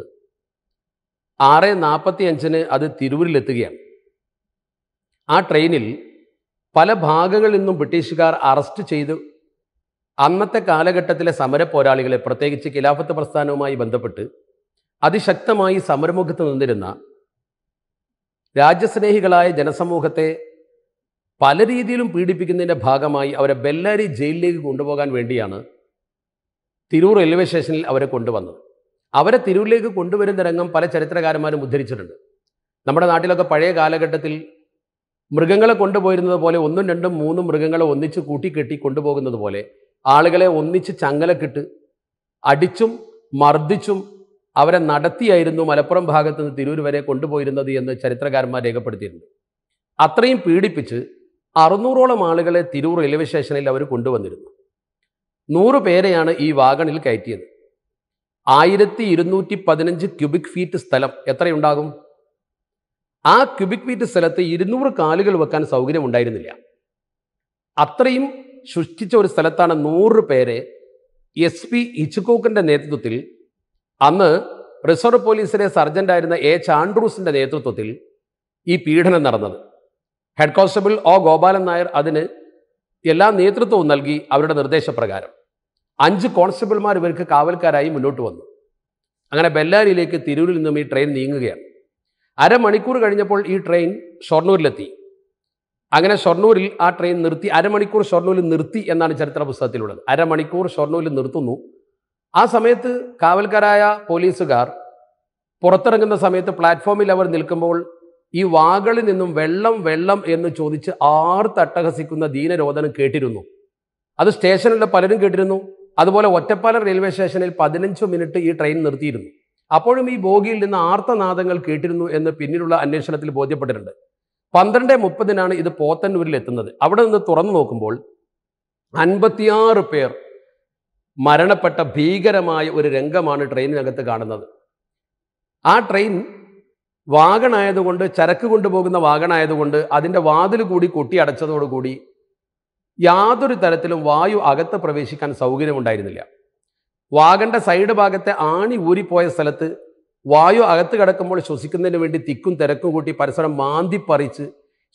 ആറ് നാൽപ്പത്തി അഞ്ചിന് അത് തിരൂരിലെത്തുകയാണ് ആ ട്രെയിനിൽ പല ഭാഗങ്ങളിൽ നിന്നും ബ്രിട്ടീഷുകാർ അറസ്റ്റ് ചെയ്ത് അന്നത്തെ കാലഘട്ടത്തിലെ സമര പോരാളികളെ പ്രത്യേകിച്ച് ഖിലാഫത്ത് പ്രസ്ഥാനവുമായി ബന്ധപ്പെട്ട് അതിശക്തമായി സമരമുഖത്ത് നിന്നിരുന്ന രാജ്യസ്നേഹികളായ ജനസമൂഹത്തെ പല രീതിയിലും പീഡിപ്പിക്കുന്നതിൻ്റെ ഭാഗമായി അവരെ ബെല്ലാരി ജയിലിലേക്ക് കൊണ്ടുപോകാൻ വേണ്ടിയാണ് തിരൂർ റെയിൽവേ സ്റ്റേഷനിൽ അവരെ കൊണ്ടുവന്നത് അവരെ തിരൂരിലേക്ക് കൊണ്ടുവരുന്ന രംഗം പല ചരിത്രകാരന്മാരും ഉദ്ധരിച്ചിട്ടുണ്ട് നമ്മുടെ നാട്ടിലൊക്കെ പഴയ കാലഘട്ടത്തിൽ മൃഗങ്ങളെ കൊണ്ടുപോയിരുന്നത് പോലെ ഒന്നും രണ്ടും മൂന്നും മൃഗങ്ങളെ ഒന്നിച്ച് കൂട്ടിക്കെട്ടി കൊണ്ടുപോകുന്നത് പോലെ ആളുകളെ ഒന്നിച്ച് ചങ്ങലക്കിട്ട് അടിച്ചും മർദ്ദിച്ചും അവരെ നടത്തിയായിരുന്നു മലപ്പുറം ഭാഗത്ത് നിന്ന് തിരൂർ വരെ കൊണ്ടുപോയിരുന്നത് എന്ന് ചരിത്രകാരന്മാർ രേഖപ്പെടുത്തിയിട്ടുണ്ട് അത്രയും പീഡിപ്പിച്ച് അറുന്നൂറോളം ആളുകളെ തിരൂർ റെയിൽവേ സ്റ്റേഷനിൽ അവർ കൊണ്ടുവന്നിരുന്നു നൂറ് പേരെയാണ് ഈ വാഗണിൽ കയറ്റിയത് ആയിരത്തി ഇരുന്നൂറ്റി പതിനഞ്ച് ക്യൂബിക് ഫീറ്റ് സ്ഥലം എത്രയുണ്ടാകും ആ ക്യൂബിക് മീറ്റ് സ്ഥലത്ത് ഇരുന്നൂറ് കാലുകൾ വെക്കാൻ സൗകര്യം ഉണ്ടായിരുന്നില്ല അത്രയും സൃഷ്ടിച്ച ഒരു സ്ഥലത്താണ് നൂറ് പേരെ എസ് പി ഇച്ചുക്കോക്കിൻ്റെ നേതൃത്വത്തിൽ അന്ന് റിസർവ് പോലീസിലെ സർജൻ്റായിരുന്ന എ ചാൻഡ്രൂസിന്റെ നേതൃത്വത്തിൽ ഈ പീഡനം നടന്നത് head constable O Gopalan Nair അതിന് എല്ലാ നേതൃത്വവും നൽകി അവരുടെ നിർദ്ദേശപ്രകാരം അഞ്ച് കോൺസ്റ്റബിൾമാർ ഇവർക്ക് കാവൽക്കാരായി മുന്നോട്ട് വന്നു അങ്ങനെ ബെല്ലാരിയിലേക്ക് തിരൂരിൽ നിന്നും ഈ ട്രെയിൻ നീങ്ങുകയാണ് അരമണിക്കൂർ കഴിഞ്ഞപ്പോൾ ഈ ട്രെയിൻ ഷൊർണൂരിലെത്തി അങ്ങനെ ഷൊർണൂരിൽ ആ ട്രെയിൻ നിർത്തി അരമണിക്കൂർ ഷൊർണൂരിൽ നിർത്തി എന്നാണ് ചരിത്ര പുസ്തകത്തിലുള്ളത് അരമണിക്കൂർ ഷൊർണൂരിൽ നിർത്തുന്നു ആ സമയത്ത് കാവൽക്കാരായ പോലീസുകാർ പുറത്തിറങ്ങുന്ന സമയത്ത് പ്ലാറ്റ്ഫോമിൽ അവർ നിൽക്കുമ്പോൾ ഈ വാകളിൽ നിന്നും വെള്ളം വെള്ളം എന്ന് ചോദിച്ച് ആർ തട്ടഹസിക്കുന്ന ദീനരോധനം കേട്ടിരുന്നു അത് സ്റ്റേഷനിലെ പലരും കേട്ടിരുന്നു അതുപോലെ ഒറ്റപ്പാലം റെയിൽവേ സ്റ്റേഷനിൽ പതിനഞ്ച് മിനിറ്റ് ഈ ട്രെയിൻ നിർത്തിയിരുന്നു അപ്പോഴും ഈ ബോഗിയിൽ നിന്ന് ആർത്തനാദങ്ങൾ കേട്ടിരുന്നു എന്ന് പിന്നീടുള്ള അന്വേഷണത്തിൽ ബോധ്യപ്പെട്ടിട്ടുണ്ട് പന്ത്രണ്ട് മുപ്പതിനാണ് ഇത് പോത്തന്നൂരിൽ എത്തുന്നത് അവിടെ നിന്ന് തുറന്നു നോക്കുമ്പോൾ അൻപത്തിയാറ് പേർ മരണപ്പെട്ട ഭീകരമായ ഒരു രംഗമാണ് ട്രെയിനിനകത്ത് കാണുന്നത് ആ ട്രെയിൻ വാഗണായതുകൊണ്ട് ചരക്ക് കൊണ്ടുപോകുന്ന വാഗണായതുകൊണ്ട് അതിൻ്റെ വാതിൽ കൂടി കൊട്ടി അടച്ചതോടുകൂടി യാതൊരു തരത്തിലും വായു അകത്ത് പ്രവേശിക്കാൻ സൗകര്യമുണ്ടായിരുന്നില്ല വാഗന്റെ സൈഡ് ഭാഗത്തെ ആണി ഊരിപ്പോയ സ്ഥലത്ത് വായു അകത്ത് കിടക്കുമ്പോൾ ശ്വസിക്കുന്നതിന് വേണ്ടി തിക്കും തിരക്കും കൂട്ടി പരസ്പരം മാന്തിപ്പറിച്ച്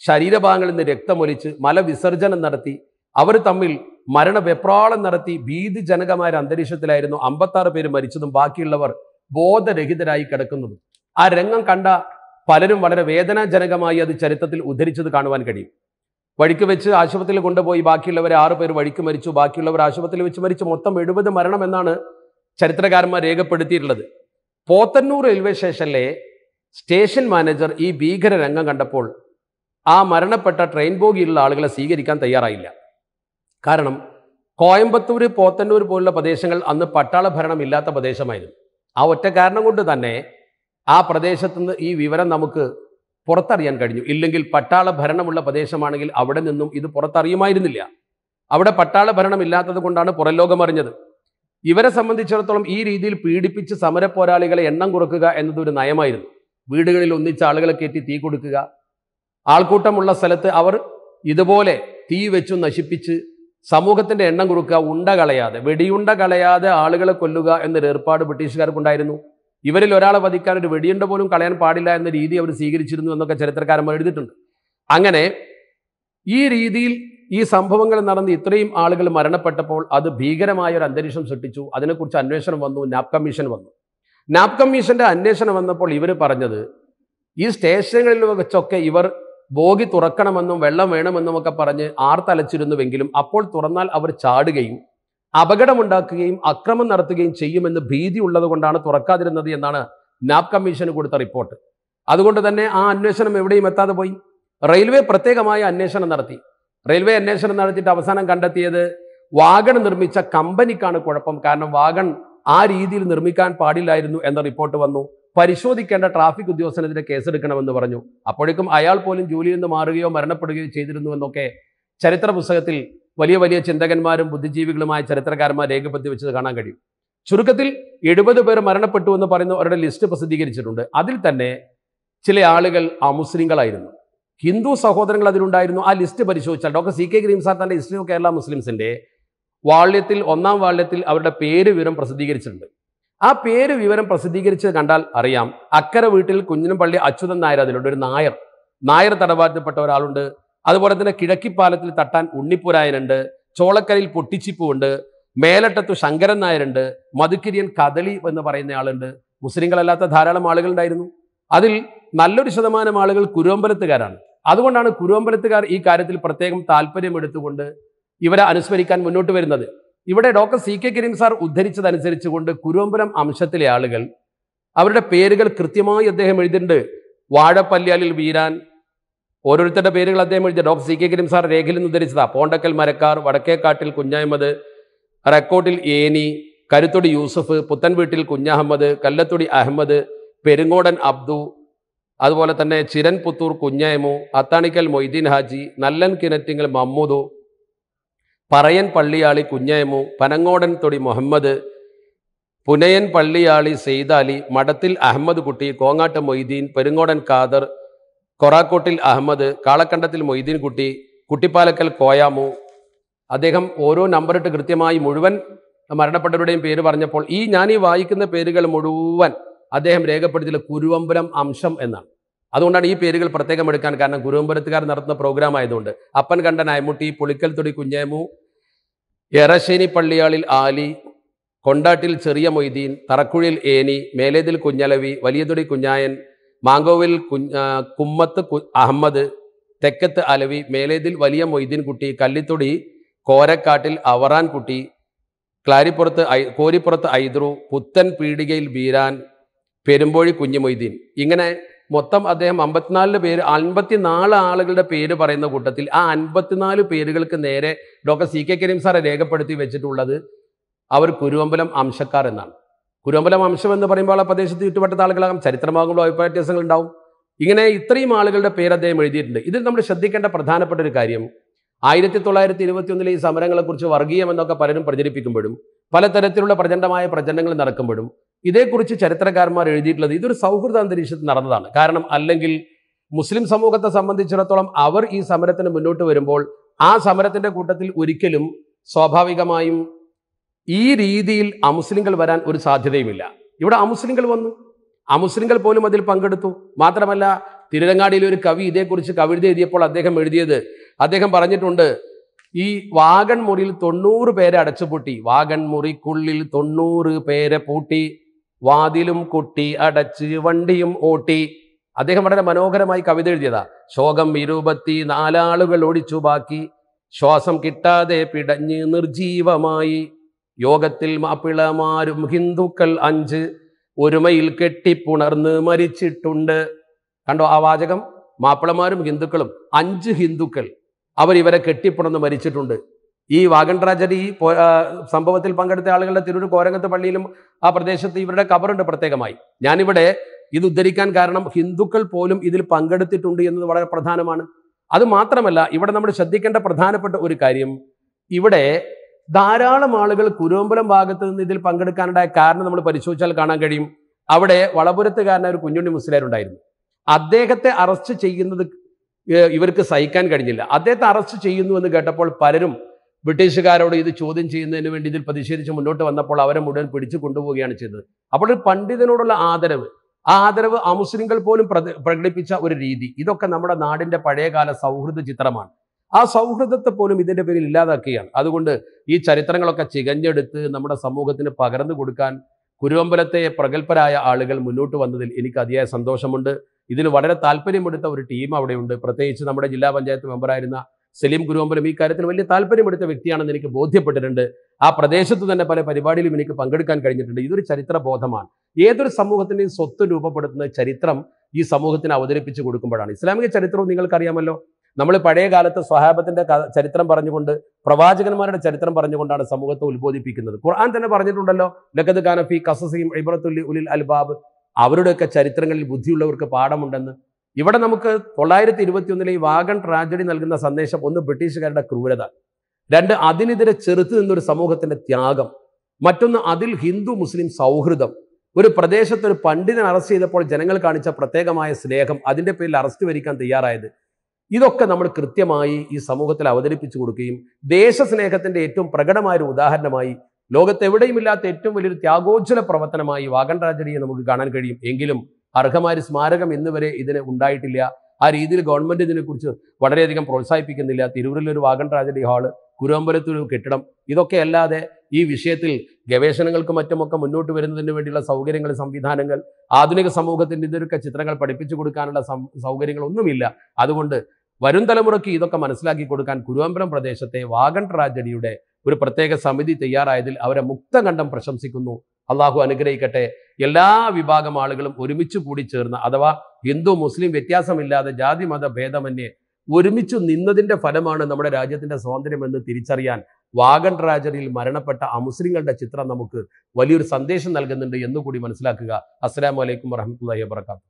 ശരീരഭാഗങ്ങളിൽ നിന്ന് രക്തമൊലിച്ച് മലവിസർജനം നടത്തി അവർ തമ്മിൽ വെപ്രാളം നടത്തി ഭീതിജനകമായ ഒരു അന്തരീക്ഷത്തിലായിരുന്നു അമ്പത്താറ് പേര് മരിച്ചതും ബാക്കിയുള്ളവർ ബോധരഹിതരായി കിടക്കുന്നതും ആ രംഗം കണ്ട പലരും വളരെ വേദനാജനകമായി അത് ചരിത്രത്തിൽ ഉദ്ധരിച്ചത് കാണുവാൻ കഴിയും വഴിക്ക് വെച്ച് ആശുപത്രിയിൽ കൊണ്ടുപോയി ബാക്കിയുള്ളവർ ആറ് പേർ വഴിക്ക് മരിച്ചു ബാക്കിയുള്ളവർ ആശുപത്രിയിൽ വെച്ച് മരിച്ചു മൊത്തം എഴുപത് മരണം എന്നാണ് ചരിത്രകാരന്മാർ രേഖപ്പെടുത്തിയിട്ടുള്ളത് പോത്തന്നൂർ റെയിൽവേ സ്റ്റേഷനിലെ സ്റ്റേഷൻ മാനേജർ ഈ ഭീകര രംഗം കണ്ടപ്പോൾ ആ മരണപ്പെട്ട ട്രെയിൻ ബോഗിയിലുള്ള ആളുകളെ സ്വീകരിക്കാൻ തയ്യാറായില്ല കാരണം കോയമ്പത്തൂർ പോത്തന്നൂർ പോലുള്ള പ്രദേശങ്ങൾ അന്ന് പട്ടാള ഭരണം ഇല്ലാത്ത പ്രദേശമായിരുന്നു ആ ഒറ്റ കാരണം കൊണ്ട് തന്നെ ആ പ്രദേശത്തുനിന്ന് ഈ വിവരം നമുക്ക് പുറത്തറിയാൻ കഴിഞ്ഞു ഇല്ലെങ്കിൽ പട്ടാള ഭരണമുള്ള പ്രദേശമാണെങ്കിൽ അവിടെ നിന്നും ഇത് പുറത്തറിയുമായിരുന്നില്ല അവിടെ പട്ടാള ഭരണമില്ലാത്തത് കൊണ്ടാണ് പുറംലോകം അറിഞ്ഞത് ഇവരെ സംബന്ധിച്ചിടത്തോളം ഈ രീതിയിൽ പീഡിപ്പിച്ച് സമര പോരാളികളെ എണ്ണം കുറക്കുക എന്നത് ഒരു നയമായിരുന്നു വീടുകളിൽ ഒന്നിച്ച് ആളുകളെ കയറ്റി തീ കൊടുക്കുക ആൾക്കൂട്ടമുള്ള സ്ഥലത്ത് അവർ ഇതുപോലെ തീ വെച്ചു നശിപ്പിച്ച് സമൂഹത്തിന്റെ എണ്ണം കുറുക്കുക ഉണ്ട കളയാതെ വെടിയുണ്ട കളയാതെ ആളുകളെ കൊല്ലുക എന്നൊരു ഏർപ്പാട് ബ്രിട്ടീഷുകാർക്കുണ്ടായിരുന്നു ഇവരിൽ ഒരാളെ വധിക്കാൻ ഒരു വെടിയുണ്ട പോലും കളയാൻ പാടില്ല എന്ന രീതി അവർ സ്വീകരിച്ചിരുന്നു എന്നൊക്കെ ചരിത്രകാരന്മാർ എഴുതിയിട്ടുണ്ട് അങ്ങനെ ഈ രീതിയിൽ ഈ സംഭവങ്ങൾ നടന്ന് ഇത്രയും ആളുകൾ മരണപ്പെട്ടപ്പോൾ അത് ഭീകരമായ ഒരു അന്തരീക്ഷം സൃഷ്ടിച്ചു അതിനെക്കുറിച്ച് അന്വേഷണം വന്നു നാപ് കമ്മീഷൻ വന്നു നാപ് കമ്മീഷന്റെ അന്വേഷണം വന്നപ്പോൾ ഇവർ പറഞ്ഞത് ഈ സ്റ്റേഷനുകളിൽ വെച്ചൊക്കെ ഇവർ ബോഗി തുറക്കണമെന്നും വെള്ളം വേണമെന്നും ഒക്കെ പറഞ്ഞ് ആർത്തലച്ചിരുന്നുവെങ്കിലും അപ്പോൾ തുറന്നാൽ അവർ ചാടുകയും അപകടമുണ്ടാക്കുകയും അക്രമം നടത്തുകയും ചെയ്യുമെന്ന് ഭീതി ഉള്ളത് കൊണ്ടാണ് തുറക്കാതിരുന്നത് എന്നാണ് നാബ് കമ്മീഷന് കൊടുത്ത റിപ്പോർട്ട് അതുകൊണ്ട് തന്നെ ആ അന്വേഷണം എവിടെയും എത്താതെ പോയി റെയിൽവേ പ്രത്യേകമായ അന്വേഷണം നടത്തി റെയിൽവേ അന്വേഷണം നടത്തിയിട്ട് അവസാനം കണ്ടെത്തിയത് വാഗൺ നിർമ്മിച്ച കമ്പനിക്കാണ് കുഴപ്പം കാരണം വാഗൺ ആ രീതിയിൽ നിർമ്മിക്കാൻ പാടില്ലായിരുന്നു എന്ന റിപ്പോർട്ട് വന്നു പരിശോധിക്കേണ്ട ട്രാഫിക് ഉദ്യോഗസ്ഥനെതിരെ കേസെടുക്കണമെന്ന് പറഞ്ഞു അപ്പോഴേക്കും അയാൾ പോലും ജോലിയിൽ നിന്ന് മാറുകയോ മരണപ്പെടുകയോ ചെയ്തിരുന്നു എന്നൊക്കെ ചരിത്ര പുസ്തകത്തിൽ വലിയ വലിയ ചിന്തകന്മാരും ബുദ്ധിജീവികളുമായ ചരിത്രകാരന്മാർ രേഖപ്പെടുത്തി വെച്ചത് കാണാൻ കഴിയും ചുരുക്കത്തിൽ എഴുപത് പേർ മരണപ്പെട്ടു എന്ന് പറയുന്ന അവരുടെ ലിസ്റ്റ് പ്രസിദ്ധീകരിച്ചിട്ടുണ്ട് അതിൽ തന്നെ ചില ആളുകൾ ആ മുസ്ലിങ്ങളായിരുന്നു ഹിന്ദു സഹോദരങ്ങൾ അതിലുണ്ടായിരുന്നു ആ ലിസ്റ്റ് പരിശോധിച്ചാൽ doctor C K Kareem sir തൻ്റെ ഹിസ്റ്ററി ഓഫ് കേരള മുസ്ലിംസിൻ്റെ വാള്യത്തിൽ ഒന്നാം വാള്യത്തിൽ അവരുടെ പേര് വിവരം പ്രസിദ്ധീകരിച്ചിട്ടുണ്ട് ആ പേര് വിവരം പ്രസിദ്ധീകരിച്ചത് കണ്ടാൽ അറിയാം അക്കര വീട്ടിൽ കുഞ്ഞിനും പള്ളി അച്യുതൻ നായർ അതിലുണ്ട് ഒരു നായർ നായർ തടവാറ്റപ്പെട്ട ഒരാളുണ്ട് അതുപോലെ തന്നെ കിഴക്കിപ്പാലത്തിൽ തട്ടാൻ ഉണ്ണിപ്പുരായനുണ്ട് ചോളക്കരയിൽ പൊട്ടിച്ചിപ്പുണ്ട് മേലട്ടത്തു ശങ്കരൻ നായരുണ്ട് മധുക്കിരിയൻ കദളി എന്ന് പറയുന്ന ആളുണ്ട് മുസ്ലിങ്ങളല്ലാത്ത ധാരാളം ആളുകൾ ഉണ്ടായിരുന്നു അതിൽ നല്ലൊരു ശതമാനം ആളുകൾ കുരുവമ്പലത്തുകാരാണ് അതുകൊണ്ടാണ് കുരുവമ്പലത്തുകാർ ഈ കാര്യത്തിൽ പ്രത്യേകം താല്പര്യം എടുത്തുകൊണ്ട് ഇവരെ അനുസ്മരിക്കാൻ മുന്നോട്ട് വരുന്നത് ഇവിടെ doctor C K Kareem sir കൊണ്ട് കുരുവമ്പലം അംശത്തിലെ ആളുകൾ അവരുടെ പേരുകൾ കൃത്യമായി അദ്ദേഹം എഴുതിയിട്ടുണ്ട് വാഴപ്പല്ലിയാലിൽ വീരാൻ ഓരോരുത്തരുടെ പേരുകൾ അദ്ദേഹം എഴുതിയ doctor C K Kareem sir രേഖയിൽ നിന്ന് ഉദ്ധരിച്ചതാ പോണ്ടക്കൽ മരക്കാർ വടക്കേക്കാട്ടിൽ കുഞ്ഞഹമ്മദ് റെക്കോട്ടിൽ ഏനി കരുത്തൊടി യൂസഫ് പുത്തൻവീട്ടിൽ കുഞ്ഞഹമ്മദ് കല്ലത്തൊടി അഹമ്മദ് പെരുങ്ങോടൻ അബ്ദു അതുപോലെ തന്നെ ചിരൻ പുത്തൂർ കുഞ്ഞയമു അത്താണിക്കൽ മൊയ്തീൻ ഹാജി നല്ലൻ കിണറ്റിങ്ങൽ മമ്മൂദു പറയൻ പള്ളിയാളി കുഞ്ഞയമു പനങ്ങോടൻ തൊടി മുഹമ്മദ് പുനയൻ പള്ളിയാളി സെയ്താലി മഠത്തിൽ അഹമ്മദ് കുട്ടി കോങ്ങാട്ട് മൊയ്തീൻ പെരുങ്ങോടൻ കാദർ കൊറാക്കോട്ടിൽ അഹമ്മദ് കാളക്കണ്ടത്തിൽ മൊയ്തീൻ കുട്ടി കുട്ടിപ്പാലക്കൽ കോയാമു അദ്ദേഹം ഓരോ നമ്പറിട്ട് കൃത്യമായി മുഴുവൻ മരണപ്പെട്ടവരുടെയും പേര് പറഞ്ഞപ്പോൾ ഈ ഞാൻ ഈ വായിക്കുന്ന പേരുകൾ മുഴുവൻ അദ്ദേഹം രേഖപ്പെടുത്തിയ കുരുവമ്പുരം അംശം എന്നാണ് അതുകൊണ്ടാണ് ഈ പേരുകൾ പ്രത്യേകം എടുക്കാൻ കാരണം കുരുവമ്പുരത്തുകാർ നടത്തുന്ന പ്രോഗ്രാം ആയതുകൊണ്ട് അപ്പൻ കണ്ട നായ്മുട്ടി പുളിക്കൽ തൊടി കുഞ്ഞേമു എറശ്ശേനി പള്ളിയാളിൽ ആലി കൊണ്ടാട്ടിൽ ചെറിയ മൊയ്തീൻ തറക്കുഴിയിൽ ഏനി മേലേതിൽ കുഞ്ഞലവി വലിയതൊടി കുഞ്ഞായൻ മാങ്കോവിൽ കുമ്മത്ത് അഹമ്മദ് തെക്കത്ത് അലവി മേലേതിൽ വലിയ മൊയ്തീൻ കുട്ടി കല്ലിത്തൊടി കോരക്കാട്ടിൽ അവറാൻ കുട്ടി ക്ലാരിപ്പുറത്ത് കോരിപ്പുറത്ത് ഐദ്രു പുത്തൻ പീടികയിൽ ബീരാൻ പെരുമ്പോഴി കുഞ്ഞു മൊയ്തീൻ ഇങ്ങനെ മൊത്തം അദ്ദേഹം അമ്പത്തിനാലിന് പേര് അൻപത്തിനാല് ആളുകളുടെ പേര് പറയുന്ന കൂട്ടത്തിൽ ആ അൻപത്തിനാല് പേരുകൾക്ക് നേരെ ഡോക്ടർ സി കെ കരീം സാറെ രേഖപ്പെടുത്തി വെച്ചിട്ടുള്ളത് അവർ കുരുവമ്പലം അംശക്കാർ എന്നാണ് കുരുമ്പല വംശം എന്ന് പറയുമ്പോൾ ആ പ്രദേശത്ത് ചുറ്റുവട്ടത്ത ആളുകളാകും ചരിത്രമാകുമ്പോൾ അഭിപ്രായ വ്യത്യാസങ്ങൾ ഉണ്ടാവും ഇങ്ങനെ ഇത്രയും ആളുകളുടെ പേര് അദ്ദേഹം എഴുതിയിട്ടുണ്ട് ഇതിൽ നമ്മൾ ശ്രദ്ധിക്കേണ്ട പ്രധാനപ്പെട്ട ഒരു കാര്യം ആയിരത്തി തൊള്ളായിരത്തി ഇരുപത്തി ഒന്നിലെ ഈ സമരങ്ങളെക്കുറിച്ച് എന്നൊക്കെ പലരും പ്രചരിപ്പിക്കുമ്പോഴും പലതരത്തിലുള്ള പ്രചണ്ഡമായ പ്രചരണങ്ങൾ നടക്കുമ്പോഴും ഇതേക്കുറിച്ച് ചരിത്രകാരന്മാർ എഴുതിയിട്ടുള്ളത് ഇതൊരു സൗഹൃദ അന്തരീക്ഷത്തിൽ നടന്നതാണ് കാരണം അല്ലെങ്കിൽ മുസ്ലിം സമൂഹത്തെ സംബന്ധിച്ചിടത്തോളം അവർ ഈ സമരത്തിന് മുന്നോട്ട് വരുമ്പോൾ ആ സമരത്തിന്റെ കൂട്ടത്തിൽ ഒരിക്കലും സ്വാഭാവികമായും ഈ രീതിയിൽ അമുസ്ലിങ്ങൾ വരാൻ ഒരു സാധ്യതയുമില്ല ഇവിടെ അമുസ്ലിങ്ങൾ വന്നു അമുസ്ലിങ്ങൾ പോലും അതിൽ പങ്കെടുത്തു മാത്രമല്ല തിരുരങ്ങാടിയിലെ ഒരു കവി ഇതേക്കുറിച്ച് കവിത എഴുതിയപ്പോൾ അദ്ദേഹം എഴുതിയത് അദ്ദേഹം പറഞ്ഞിട്ടുണ്ട് ഈ വാഗൺ മുറിയിൽ തൊണ്ണൂറ് പേരെ അടച്ചുപൂട്ടി വാഗൺ മുറിക്കുള്ളിൽ തൊണ്ണൂറ് പേരെ പൂട്ടി വാതിലും കൊട്ടി അടച്ച് വണ്ടിയും ഓട്ടി അദ്ദേഹം വളരെ മനോഹരമായി കവിത എഴുതിയതാ ശോകം ഇരുപത്തി നാലാളുകൾ ഒഴിച്ചു ബാക്കി ശ്വാസം കിട്ടാതെ പിടഞ്ഞ് നിർജീവമായി യോഗത്തിൽ മാപ്പിളമാരും ഹിന്ദുക്കൾ അഞ്ച് ഒരുമയിൽ കെട്ടിപ്പുണർന്ന് മരിച്ചിട്ടുണ്ട് കണ്ടോ ആ വാചകം മാപ്പിളമാരും ഹിന്ദുക്കളും അഞ്ച് ഹിന്ദുക്കൾ അവർ ഇവരെ കെട്ടിപ്പുണർന്ന് മരിച്ചിട്ടുണ്ട് ഈ വാഗൺ സംഭവത്തിൽ പങ്കെടുത്ത ആളുകളുടെ തിരൂർ കോരങ്ങത്ത് പള്ളിയിലും ആ പ്രദേശത്ത് ഇവരുടെ കബറുണ്ട് പ്രത്യേകമായി ഞാനിവിടെ ഇത് ഉദ്ധരിക്കാൻ കാരണം ഹിന്ദുക്കൾ പോലും ഇതിൽ പങ്കെടുത്തിട്ടുണ്ട് എന്നത് വളരെ പ്രധാനമാണ് അത് മാത്രമല്ല ഇവിടെ നമ്മൾ ശ്രദ്ധിക്കേണ്ട പ്രധാനപ്പെട്ട ഒരു കാര്യം ഇവിടെ ധാരാളം ആളുകൾ കുരുവമ്പലം ഭാഗത്ത് നിന്ന് ഇതിൽ പങ്കെടുക്കാനുണ്ടായ കാരണം നമ്മൾ പരിശോധിച്ചാൽ കാണാൻ കഴിയും അവിടെ വളപുരത്തുകാരനായ ഒരു കുഞ്ഞുണ്ണി മുസ്ലിയാരുണ്ടായിരുന്നു അദ്ദേഹത്തെ അറസ്റ്റ് ചെയ്യുന്നത് ഇവർക്ക് സഹിക്കാൻ കഴിഞ്ഞില്ല അദ്ദേഹത്തെ അറസ്റ്റ് ചെയ്യുന്നു എന്ന് കേട്ടപ്പോൾ പലരും ബ്രിട്ടീഷുകാരോട് ഇത് ചോദ്യം ചെയ്യുന്നതിന് വേണ്ടി ഇതിൽ പ്രതിഷേധിച്ച് മുന്നോട്ട് വന്നപ്പോൾ അവരെ മുഴുവൻ പിടിച്ചു കൊണ്ടുപോവുകയാണ് ചെയ്തത് അപ്പോൾ ഒരു പണ്ഡിതനോടുള്ള ആദരവ് ആ ആദരവ് മുസ്ലിങ്ങൾ പോലും പ്രകടിപ്പിച്ച ഒരു രീതി ഇതൊക്കെ നമ്മുടെ നാടിൻ്റെ പഴയകാല സൗഹൃദ ചിത്രമാണ് ആ സൗഹൃദത്തെ പോലും ഇതിൻ്റെ പേരിൽ ഇല്ലാതാക്കുകയാണ് അതുകൊണ്ട് ഈ ചരിത്രങ്ങളൊക്കെ ചികഞ്ഞെടുത്ത് നമ്മുടെ സമൂഹത്തിന് പകർന്നു കൊടുക്കാൻ കുരുവമ്പലത്തെ പ്രഗത്ഭരായ ആളുകൾ മുന്നോട്ട് വന്നതിൽ എനിക്ക് അതിയായ സന്തോഷമുണ്ട് ഇതിന് വളരെ താല്പര്യമെടുത്ത ഒരു ടീം അവിടെയുണ്ട് പ്രത്യേകിച്ച് നമ്മുടെ ജില്ലാ പഞ്ചായത്ത് മെമ്പറായിരുന്ന സലീം കുരുവമ്പലം ഈ കാര്യത്തിൽ വലിയ താല്പര്യമെടുത്ത വ്യക്തിയാണെന്ന് എനിക്ക് ബോധ്യപ്പെട്ടിട്ടുണ്ട് ആ പ്രദേശത്ത് തന്നെ പല പരിപാടിയിലും എനിക്ക് പങ്കെടുക്കാൻ കഴിഞ്ഞിട്ടുണ്ട് ഇതൊരു ചരിത്ര ബോധമാണ് ഏതൊരു സമൂഹത്തിൻ്റെയും സ്വത്ത് രൂപപ്പെടുത്തുന്ന ചരിത്രം ഈ സമൂഹത്തിന് അവതരിപ്പിച്ച് കൊടുക്കുമ്പോഴാണ് ഇസ്ലാമിക ചരിത്രവും നിങ്ങൾക്കറിയാമല്ലോ നമ്മൾ പഴയ കാലത്ത് സ്വഹാബത്തിന്റെ ചരിത്രം പറഞ്ഞുകൊണ്ട് പ്രവാചകന്മാരുടെ ചരിത്രം പറഞ്ഞുകൊണ്ടാണ് സമൂഹത്തെ ഉത്ബോധിപ്പിക്കുന്നത് ഖുർആൻ തന്നെ പറഞ്ഞിട്ടുണ്ടല്ലോ ലക്കത് ഖാനഫി കസസീം ഇബ്രത്തുല്ലി ഉലിൽ അൽബാബ് അവരുടെയൊക്കെ ചരിത്രങ്ങളിൽ ബുദ്ധിയുള്ളവർക്ക് പാഠമുണ്ടെന്ന് ഇവിടെ നമുക്ക് തൊള്ളായിരത്തി ഇരുപത്തി ഒന്നിലെ ഈ വാഗൺ ട്രാജഡി നൽകുന്ന സന്ദേശം ഒന്ന് ബ്രിട്ടീഷുകാരുടെ ക്രൂരത രണ്ട് അതിനെതിരെ ചെറുത്തു നിന്നൊരു സമൂഹത്തിന്റെ ത്യാഗം മറ്റൊന്ന് അതിൽ ഹിന്ദു മുസ്ലിം സൗഹൃദം ഒരു പ്രദേശത്ത് ഒരു പണ്ഡിതൻ അറസ്റ്റ് ചെയ്തപ്പോൾ ജനങ്ങൾ കാണിച്ച പ്രത്യേകമായ സ്നേഹം അതിൻ്റെ പേരിൽ അറസ്റ്റ് വരിക്കാൻ തയ്യാറായത് ഇതൊക്കെ നമ്മൾ കൃത്യമായി ഈ സമൂഹത്തിൽ അവതരിപ്പിച്ചു കൊടുക്കുകയും ദേശസ്നേഹത്തിൻ്റെ ഏറ്റവും പ്രകടമായ ഒരു ഉദാഹരണമായി ലോകത്തെവിടെയുമില്ലാത്ത ഏറ്റവും വലിയൊരു ത്യാഗോജ്വല പ്രവർത്തനമായി വാഗൻ ട്രാജഡിയെ നമുക്ക് കാണാൻ കഴിയും എങ്കിലും അർഹമായ സ്മാരകം വരെ ഇതിന് ഉണ്ടായിട്ടില്ല ആ രീതിയിൽ ഗവൺമെൻറ് ഇതിനെക്കുറിച്ച് വളരെയധികം പ്രോത്സാഹിപ്പിക്കുന്നില്ല തിരൂരിലൊരു വാഗൻ ട്രാജഡി ഹാള് കുരുവമ്പലത്തൊരു കെട്ടിടം ഇതൊക്കെ അല്ലാതെ ഈ വിഷയത്തിൽ ഗവേഷണങ്ങൾക്ക് മറ്റുമൊക്കെ മുന്നോട്ട് വരുന്നതിന് വേണ്ടിയുള്ള സൗകര്യങ്ങൾ സംവിധാനങ്ങൾ ആധുനിക സമൂഹത്തിൻ്റെ ഇതൊക്കെ ചിത്രങ്ങൾ പഠിപ്പിച്ചു കൊടുക്കാനുള്ള സൗകര്യങ്ങളൊന്നുമില്ല അതുകൊണ്ട് വരും തലമുറയ്ക്ക് ഇതൊക്കെ മനസ്സിലാക്കി കൊടുക്കാൻ കുരുവമ്പലം പ്രദേശത്തെ വാഗൺ ട്രാജഡിയുടെ ഒരു പ്രത്യേക സമിതി തയ്യാറായതിൽ അവരെ മുക്തകണ്ഠം പ്രശംസിക്കുന്നു അള്ളാഹു അനുഗ്രഹിക്കട്ടെ എല്ലാ വിഭാഗം ആളുകളും ഒരുമിച്ച് കൂടി ചേർന്ന് അഥവാ ഹിന്ദു മുസ്ലിം വ്യത്യാസമില്ലാതെ ജാതി മത ഭേദമന്യേ ഒരുമിച്ച് നിന്നതിന്റെ ഫലമാണ് നമ്മുടെ രാജ്യത്തിന്റെ സ്വാതന്ത്ര്യമെന്ന് തിരിച്ചറിയാൻ വാഗൺ ട്രാജഡിയിൽ മരണപ്പെട്ട അമുസ്ലിങ്ങളുടെ ചിത്രം നമുക്ക് വലിയൊരു സന്ദേശം നൽകുന്നുണ്ട് എന്നുകൂടി മനസ്സിലാക്കുക അസ്സാം വലൈക്കും വറഹമുല്ലാ വാത്തു